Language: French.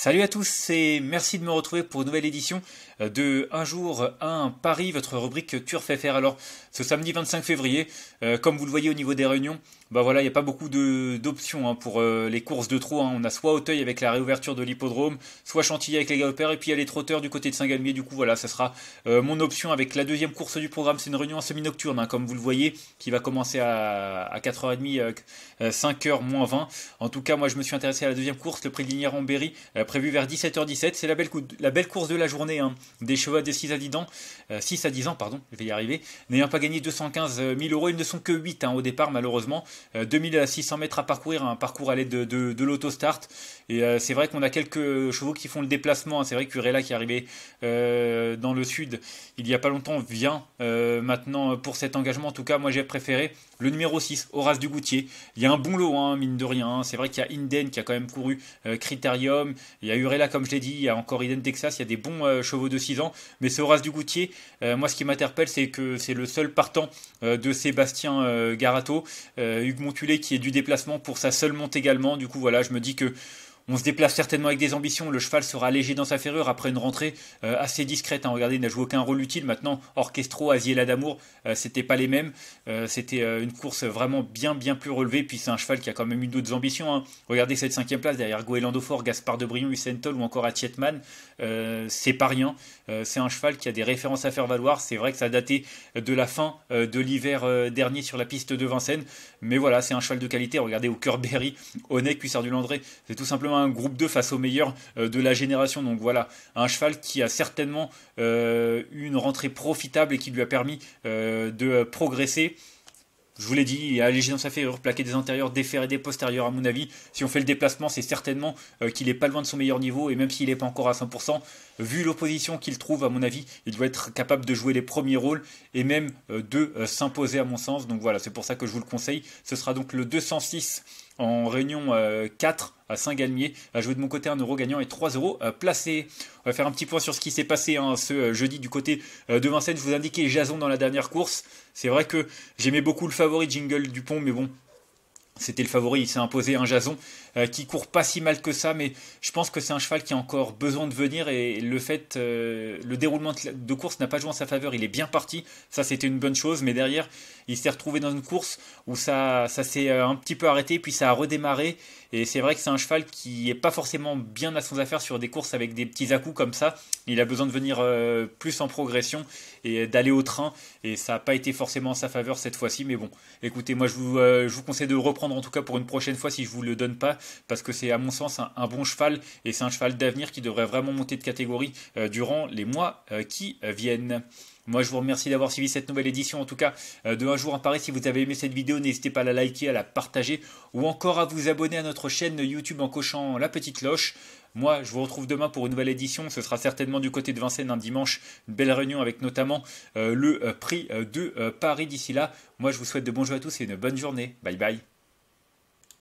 Salut à tous et merci de me retrouver pour une nouvelle édition euh, de Un jour, un Paris, votre rubrique Turf Faire. Alors, ce samedi 25 février, euh, comme vous le voyez au niveau des réunions, bah voilà, il n'y a pas beaucoup d'options hein, pour euh, les courses de trot. Hein. On a soit Auteuil avec la réouverture de l'hippodrome, soit Chantilly avec les galopères, et puis il y a les trotteurs du côté de Saint-Galmier. Du coup, voilà, ça sera mon option avec la deuxième course du programme. C'est une réunion en semi-nocturne, hein, comme vous le voyez, qui va commencer à, 4h30, 5h moins 20. En tout cas, moi, je me suis intéressé à la deuxième course, le prix de en berry prévu vers 17h17. C'est la belle, la belle course de la journée hein. des chevaux de 6 à 10 ans, 6 euh, à 10 ans, pardon, je vais y arriver, n'ayant pas gagné 215 000 euros. Ils ne sont que 8 hein, au départ, malheureusement. 2600 euh, mètres à parcourir, un parcours à l'aide de, l'autostart. Et euh, c'est vrai qu'on a quelques chevaux qui font le déplacement. Hein. C'est vrai que Rela qui est arrivé dans le sud il n'y a pas longtemps, vient maintenant pour cet engagement. En tout cas, moi j'ai préféré le numéro 6, Horace du Goutier, Il y a un bon lot, mine de rien. C'est vrai qu'il y a Inden qui a quand même couru Critérium il y a Urella, comme je l'ai dit, il y a encore Iden Texas, il y a des bons euh, chevaux de 6 ans. Mais c'est Horace du euh, moi, ce qui m'interpelle, c'est que c'est le seul partant euh, de Sébastien euh, Garato. Hugues Montulé qui est du déplacement pour sa seule monte également. Du coup, voilà, je me dis que on se déplace certainement avec des ambitions. Le cheval sera léger dans sa ferrure après une rentrée euh, assez discrète. Hein. Regardez, il n'a joué aucun rôle utile. Maintenant, Orchestro, Asiela d'Amour, euh, c'était pas les mêmes. Euh, c'était une course vraiment bien, bien plus relevée. Puis c'est un cheval qui a quand même une d'autres ambitions. Hein. Regardez cette cinquième place derrière Goélandofort, Gaspard de Brion, Usentol ou encore Atietman. c'est pas rien. c'est un cheval qui a des références à faire valoir. C'est vrai que ça datait de la fin de l'hiver dernier sur la piste de Vincennes. Mais voilà, c'est un cheval de qualité. Regardez au cœur Berry, Onek, du du landré C'est tout simplement groupe 2 face au meilleur euh, de la génération. Donc voilà, un cheval qui a certainement eu une rentrée profitable et qui lui a permis euh, de progresser je vous l'ai dit, il a allégé dans sa ferrure, plaqué des antérieurs, déféré des postérieurs, à mon avis. Si on fait le déplacement, c'est certainement euh, qu'il n'est pas loin de son meilleur niveau, et même s'il n'est pas encore à 100%, vu l'opposition qu'il trouve, à mon avis, il doit être capable de jouer les premiers rôles, et même de s'imposer, à mon sens. Donc voilà, c'est pour ça que je vous le conseille. Ce sera donc le 206 en réunion 4 euh, à Saint-Galmier, à jouer de mon côté un euro gagnant et 3 euros euh, placés. On va faire un petit point sur ce qui s'est passé hein, ce euh, jeudi du côté de Vincennes. Je vous indiquais Jason dans la dernière course. C'est vrai que j'aimais beaucoup le favori Jingle Pont, mais bon, c'était le favori, il s'est imposé un Jason euh, qui court pas si mal que ça, mais je pense que c'est un cheval qui a encore besoin de venir et le fait, euh, le déroulement de course n'a pas joué en sa faveur. Il est bien parti, ça c'était une bonne chose, mais derrière, il s'est retrouvé dans une course où ça, ça s'est euh, un petit peu arrêté, puis ça a redémarré. Et c'est vrai que c'est un cheval qui est pas forcément bien à son affaire sur des courses avec des petits à-coups comme ça. Il a besoin de venir plus en progression et d'aller au train, et ça n'a pas été forcément en sa faveur cette fois-ci. Mais bon, écoutez, moi je vous conseille de reprendre en tout cas pour une prochaine fois si je vous le donne pas, parce que c'est à mon sens un, bon cheval et c'est un cheval d'avenir qui devrait vraiment monter de catégorie euh, durant les mois euh, qui euh, viennent. Moi, je vous remercie d'avoir suivi cette nouvelle édition, en tout cas de Un jour en Paris. Si vous avez aimé cette vidéo, n'hésitez pas à la liker, à la partager ou encore à vous abonner à notre chaîne YouTube en cochant la petite cloche. Moi, je vous retrouve demain pour une nouvelle édition. Ce sera certainement du côté de Vincennes un dimanche. Une belle réunion avec notamment le prix de Paris d'ici là. Moi, je vous souhaite de bons jeux à tous et une bonne journée. Bye bye.